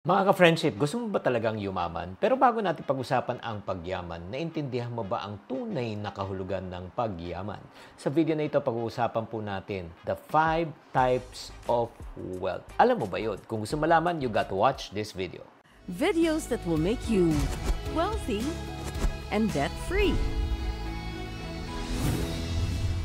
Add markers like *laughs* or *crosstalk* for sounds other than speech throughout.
Mga ka-friendship, gusto mo ba talagang yumaman? Pero bago natin pag-usapan ang pagyaman, naintindihan mo ba ang tunay na kahulugan ng pagyaman? Sa video na ito, pag-uusapan po natin the 5 types of wealth. Alam mo ba yun? Kung gusto malaman, you got to watch this video. Videos that will make you wealthy and debt-free.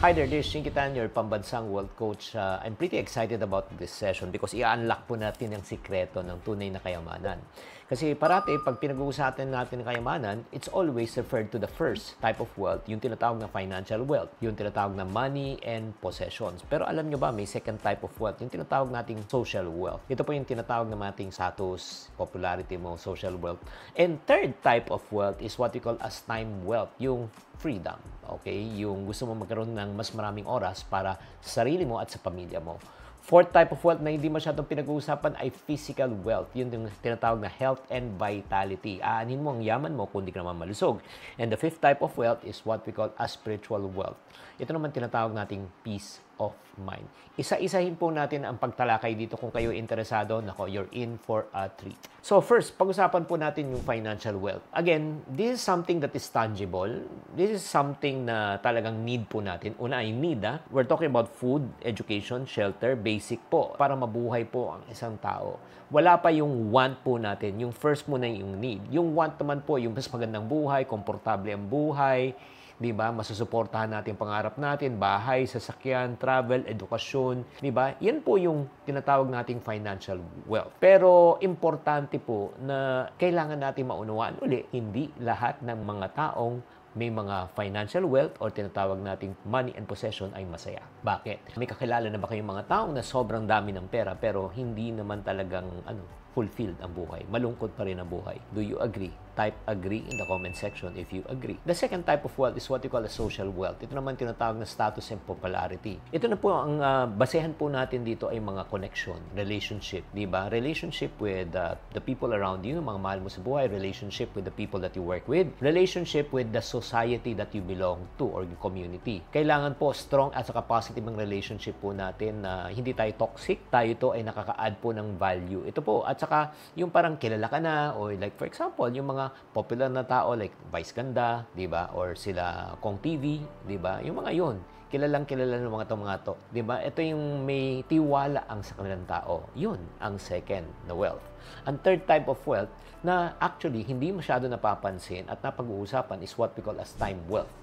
Hi there, this is Shinkitan, your pambansang world coach. Uh, I'm pretty excited about this session because i-unlock po natin ang sikreto ng tunay na kayamanan. Kasi parati, pag pinag-uusapan natin ng kayamanan, it's always referred to the first type of wealth, yung tinatawag na financial wealth, yung tinatawag na money and possessions. Pero alam nyo ba, may second type of wealth, yung tinatawag nating social wealth. Ito po yung tinatawag na mating status, popularity mo, social wealth. And third type of wealth is what we call as time wealth, yung freedom. Okay? Yung gusto mo magkaroon ng mas maraming oras para sa sarili mo at sa pamilya mo. Fourth type of wealth na hindi masyadong pinag-uusapan ay physical wealth. Yun yung tinatawag na health and vitality. Aanin mo ang yaman mo kung hindi ka naman malusog. And the fifth type of wealth is what we call a spiritual wealth. Ito naman tinatawag nating peace of mind. Isa-isahin po natin ang pagtalakay dito kung kayo interesado. Nako, you're in for a treat. So first, pag-usapan po natin yung financial wealth. Again, this is something that is tangible. This is something na talagang need po natin. Una ay need, ah. We're talking about food, education, shelter, basic po para mabuhay po ang isang tao. Wala pa yung want po natin. Yung first muna yung need. Yung want naman po, yung mas magandang buhay, komportable ang buhay, 'di ba? Masusuportahan natin yung pangarap natin, bahay, sasakyan, travel, edukasyon, 'di ba? Yan po yung tinatawag nating financial wealth. Pero importante po na kailangan natin maunawaan uli, hindi lahat ng mga taong may mga financial wealth or tinatawag nating money and possession ay masaya. Bakit? May kakilala na ba kayong mga taong na sobrang dami ng pera pero hindi naman talagang ano, fulfilled ang buhay. Malungkot pa rin ang buhay. Do you agree? Type agree in the comment section if you agree. The second type of wealth is what you call a social wealth. Ito naman tinatawag na status and popularity. Ito na po ang uh, basehan po natin dito ay mga connection, relationship, di ba? Relationship with uh, the people around you, mga mahal mo sa buhay, relationship with the people that you work with, relationship with the society that you belong to or community. Kailangan po strong at saka positive ang relationship po natin na uh, hindi tayo toxic, tayo to ay nakaka-add po ng value. Ito po at saka yung parang kilala ka na or like for example, yung mga popular na tao like Vice Ganda, 'di ba? Or sila Kong TV, 'di ba? Yung mga 'yon, kilalang kilala ng mga tong mga to, 'di ba? Ito yung may tiwala ang sa kanilang tao. 'Yun ang second na wealth. Ang third type of wealth na actually hindi masyado napapansin at napag-uusapan is what we call as time wealth.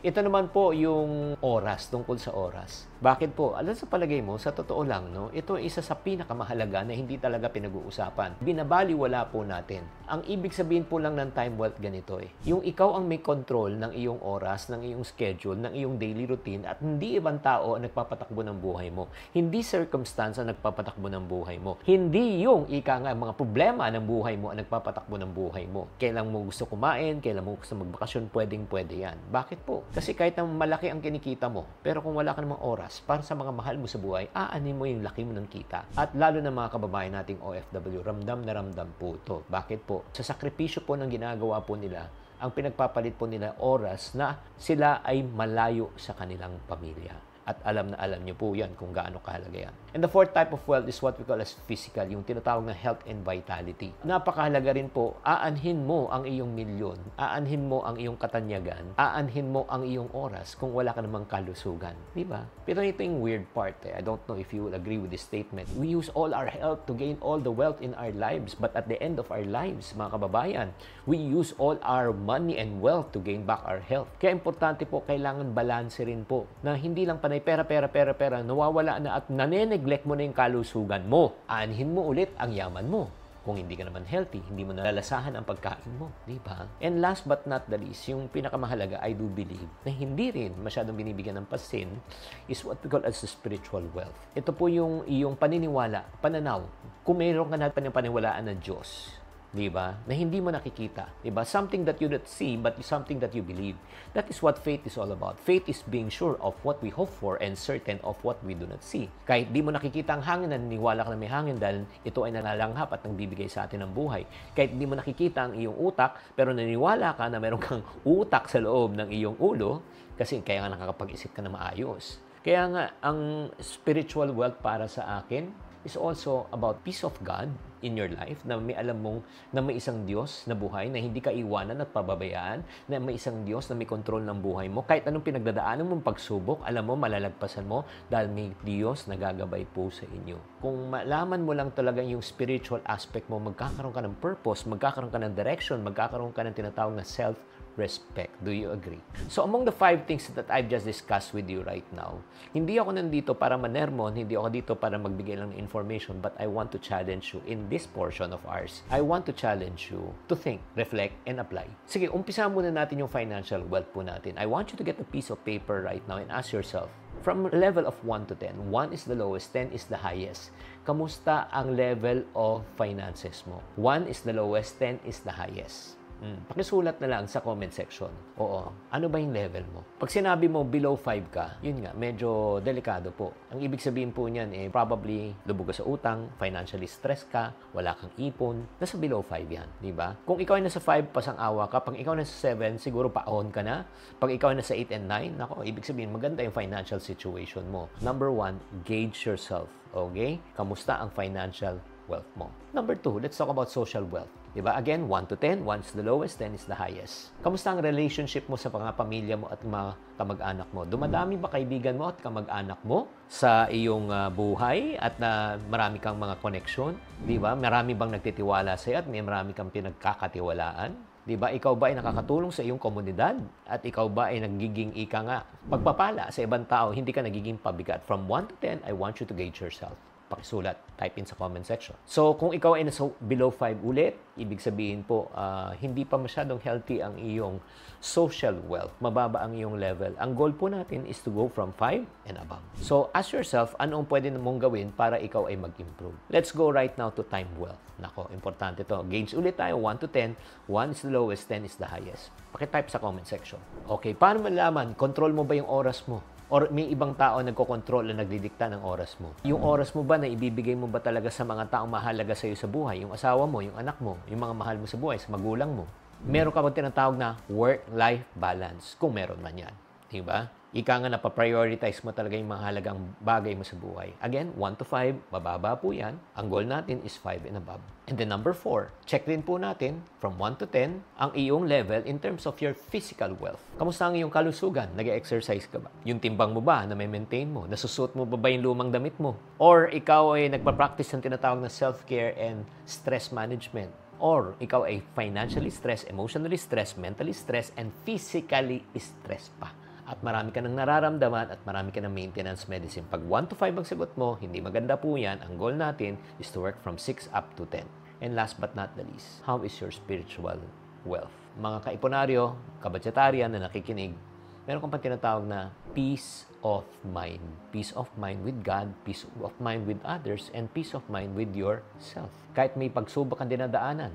Ito naman po yung oras, tungkol sa oras. Bakit po? Alam sa palagay mo, sa totoo lang, no, ito isa sa pinakamahalaga na hindi talaga pinag-uusapan. wala po natin. Ang ibig sabihin po lang ng time wealth ganito eh. Yung ikaw ang may control ng iyong oras, ng iyong schedule, ng iyong daily routine at hindi ibang tao ang nagpapatakbo ng buhay mo. Hindi circumstance ang nagpapatakbo ng buhay mo. Hindi yung ika nga mga problema ng buhay mo ang nagpapatakbo ng buhay mo. Kailan mo gusto kumain, kailan mo gusto magbakasyon, pwedeng pwede yan. Bakit po? po. Kasi kahit ang malaki ang kinikita mo, pero kung wala ka namang oras para sa mga mahal mo sa buhay, aanin mo yung laki mo ng kita. At lalo na mga kababayan nating OFW, ramdam na ramdam po ito. Bakit po? Sa sakripisyo po ng ginagawa po nila, ang pinagpapalit po nila oras na sila ay malayo sa kanilang pamilya. At alam na alam niyo po yan kung gaano kahalaga yan. And the fourth type of wealth is what we call as physical, yung tinatawag na health and vitality. Napakahalaga rin po, aanhin mo ang iyong milyon, aanhin mo ang iyong katanyagan, aanhin mo ang iyong oras kung wala ka namang kalusugan. Di ba? Pero ito yung weird part eh. I don't know if you will agree with this statement. We use all our health to gain all the wealth in our lives, but at the end of our lives, mga kababayan, we use all our money and wealth to gain back our health. Kaya importante po, kailangan balanse rin po na hindi lang panay pera, pera, pera, pera, nawawala na at nanene nilineglect mo na yung kalusugan mo, aanhin mo ulit ang yaman mo kung hindi ka naman healthy, hindi mo nalalasahan ang pagkain mo, di ba? And last but not the least, yung pinakamahalaga, I do believe, na hindi rin masyadong binibigyan ng pasin is what we call as spiritual wealth. Ito po yung, yung paniniwala, pananaw. Kung mayroon ka na paniniwalaan ng Diyos, di ba? Na hindi mo nakikita, di ba? Something that you don't see but something that you believe. That is what faith is all about. Faith is being sure of what we hope for and certain of what we do not see. Kahit di mo nakikita ang hangin, naniniwala ka na may hangin dahil ito ay nalalanghap at nagbibigay sa atin ng buhay. Kahit di mo nakikita ang iyong utak, pero naniniwala ka na meron kang *laughs* utak sa loob ng iyong ulo kasi kaya nga nakakapag-isip ka na maayos. Kaya nga, ang spiritual wealth para sa akin is also about peace of God in your life na may alam mong na may isang Diyos na buhay na hindi ka iwanan at pababayaan, na may isang Diyos na may control ng buhay mo. Kahit anong pinagdadaanan mong pagsubok, alam mo, malalagpasan mo dahil may Diyos na gagabay po sa inyo. Kung malaman mo lang talaga yung spiritual aspect mo, magkakaroon ka ng purpose, magkakaroon ka ng direction, magkakaroon ka ng tinatawag na self respect. Do you agree? So among the five things that I've just discussed with you right now, hindi ako nandito para manermon, hindi ako dito para magbigay lang ng information, but I want to challenge you in this portion of ours. I want to challenge you to think, reflect, and apply. Sige, umpisa muna natin yung financial wealth po natin. I want you to get a piece of paper right now and ask yourself, from level of 1 to 10, 1 is the lowest, 10 is the highest. Kamusta ang level of finances mo? 1 is the lowest, 10 is the highest. Mm. Pakisulat na lang sa comment section. Oo. Ano ba yung level mo? Pag sinabi mo below 5 ka, yun nga, medyo delikado po. Ang ibig sabihin po niyan eh, probably lubog ka sa utang, financially stress ka, wala kang ipon, nasa below 5 yan, di ba? Kung ikaw ay nasa 5, pasang-awa ka. Pag ikaw nasa 7, siguro pa-on ka na. Pag ikaw ay nasa 8 and 9, nako, ibig sabihin maganda yung financial situation mo. Number 1, gauge yourself. Okay? Kamusta ang financial wealth mo. Number two, let's talk about social wealth. Diba? Again, 1 to 10. 1 is the lowest, 10 is the highest. Kamusta ang relationship mo sa mga pamilya mo at mga kamag-anak mo? Dumadami ba kaibigan mo at kamag-anak mo sa iyong uh, buhay at na uh, marami kang mga connection? Di ba? Marami bang nagtitiwala sa'yo at may marami kang pinagkakatiwalaan? Di ba? Ikaw ba ay nakakatulong sa iyong komunidad? At ikaw ba ay nagiging ika nga? Pagpapala sa ibang tao, hindi ka nagiging pabigat. From 1 to 10, I want you to gauge yourself pakisulat, type in sa comment section. So, kung ikaw ay nasa below 5 ulit, ibig sabihin po, uh, hindi pa masyadong healthy ang iyong social wealth. Mababa ang iyong level. Ang goal po natin is to go from 5 and above. So, ask yourself, anong ang pwede mong gawin para ikaw ay mag-improve? Let's go right now to time wealth. Nako, importante to. Gains ulit tayo, 1 to 10. 1 is the lowest, 10 is the highest. Pakitype sa comment section. Okay, paano malaman? Control mo ba yung oras mo? or may ibang tao nagko-control o nagdidikta ng oras mo. Yung oras mo ba na ibibigay mo ba talaga sa mga taong mahalaga sa iyo sa buhay? Yung asawa mo, yung anak mo, yung mga mahal mo sa buhay, sa magulang mo. Meron ka bang tinatawag na work-life balance? Kung meron man yan. Diba? ika nga napaprioritize mo talaga yung mga halagang bagay mo sa buhay. Again, 1 to 5, bababa po yan. Ang goal natin is 5 and above. And then number 4, check din po natin from 1 to 10 ang iyong level in terms of your physical wealth. Kamusta ang iyong kalusugan? Nag-exercise ka ba? Yung timbang mo ba na may maintain mo? Nasusuot mo ba ba yung lumang damit mo? Or ikaw ay nagpa-practice ng tinatawag na self-care and stress management? or ikaw ay financially stressed, emotionally stressed, mentally stressed, and physically stressed pa at marami ka nang nararamdaman at marami ka ng maintenance medicine. Pag 1 to 5 ang sagot mo, hindi maganda po yan. Ang goal natin is to work from 6 up to 10. And last but not the least, how is your spiritual wealth? Mga kaiponaryo, kabatsatarian na nakikinig, meron kang pang tinatawag na peace of mind. Peace of mind with God, peace of mind with others, and peace of mind with yourself. Kahit may pagsubok ang dinadaanan,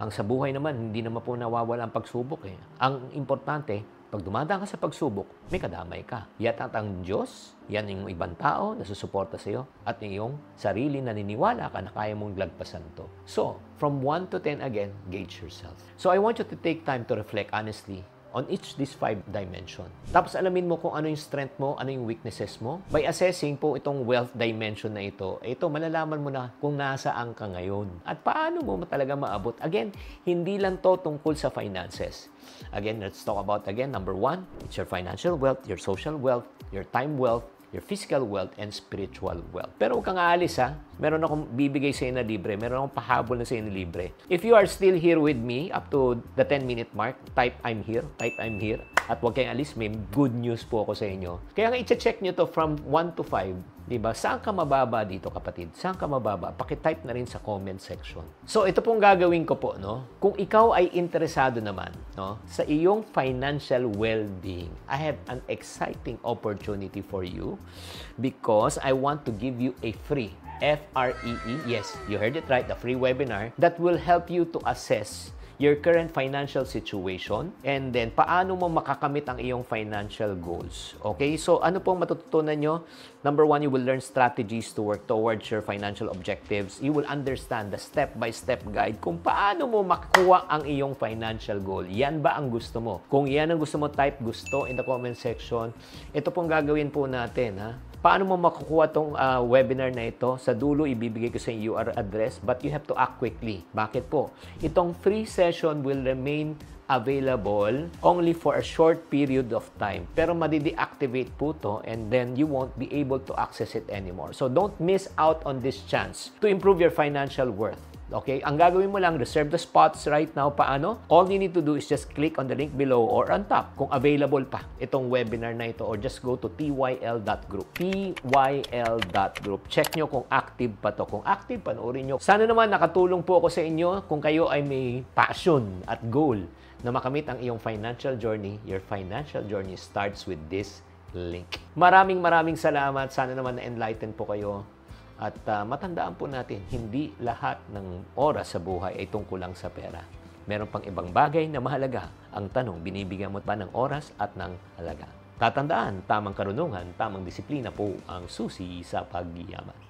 ang sa buhay naman, hindi naman po nawawala ang pagsubok. Eh. Ang importante, pag dumadaan ka sa pagsubok, may kadamay ka. Yat at ang Diyos, yan yung ibang tao na susuporta sa iyo at iyong sarili na niniwala ka na kaya mong lagpasan to. So, from 1 to 10 again, gauge yourself. So, I want you to take time to reflect honestly on each these five dimension. Tapos alamin mo kung ano yung strength mo, ano yung weaknesses mo. By assessing po itong wealth dimension na ito, eh, ito malalaman mo na kung nasaan ka ngayon at paano mo talaga maabot. Again, hindi lang to tungkol sa finances. Again, let's talk about again, number one, it's your financial wealth, your social wealth, your time wealth, your physical wealth and spiritual wealth. Pero huwag kang aalis ha. Meron akong bibigay sa na libre. Meron akong pahabol na sa inyo libre. If you are still here with me up to the 10-minute mark, type I'm here, type I'm here. At huwag kayong alis, may good news po ako sa inyo. Kaya nga i-check nyo to from 1 to 5 'Di ba? Saan ka mababa dito, kapatid? Saan ka mababa? Paki-type na rin sa comment section. So, ito pong gagawin ko po, no? Kung ikaw ay interesado naman, no, sa iyong financial well-being, I have an exciting opportunity for you because I want to give you a free F-R-E-E, -E, yes, you heard it right, the free webinar that will help you to assess your current financial situation, and then paano mo makakamit ang iyong financial goals. Okay? So, ano pong matututunan nyo? Number one, you will learn strategies to work towards your financial objectives. You will understand the step-by-step -step guide kung paano mo makuha ang iyong financial goal. Yan ba ang gusto mo? Kung yan ang gusto mo, type gusto in the comment section. Ito pong gagawin po natin, ha? Paano mo makukuha tong uh, webinar na ito? Sa dulo, ibibigay ko sa inyo URL address but you have to act quickly. Bakit po? Itong free session will remain available only for a short period of time. Pero madi-deactivate po to and then you won't be able to access it anymore. So don't miss out on this chance to improve your financial worth. Okay? Ang gagawin mo lang, reserve the spots right now. Paano? All you need to do is just click on the link below or on top kung available pa itong webinar na ito or just go to tyl.group. tyl.group. Check nyo kung active pa to. Kung active, panoorin nyo. Sana naman nakatulong po ako sa inyo kung kayo ay may passion at goal na makamit ang iyong financial journey. Your financial journey starts with this link. Maraming maraming salamat. Sana naman na-enlighten po kayo at uh, matandaan po natin, hindi lahat ng oras sa buhay ay tungkol lang sa pera. Meron pang ibang bagay na mahalaga. Ang tanong, binibigyan mo ba ng oras at ng halaga? Tatandaan, tamang karunungan, tamang disiplina po ang susi sa pagyaman.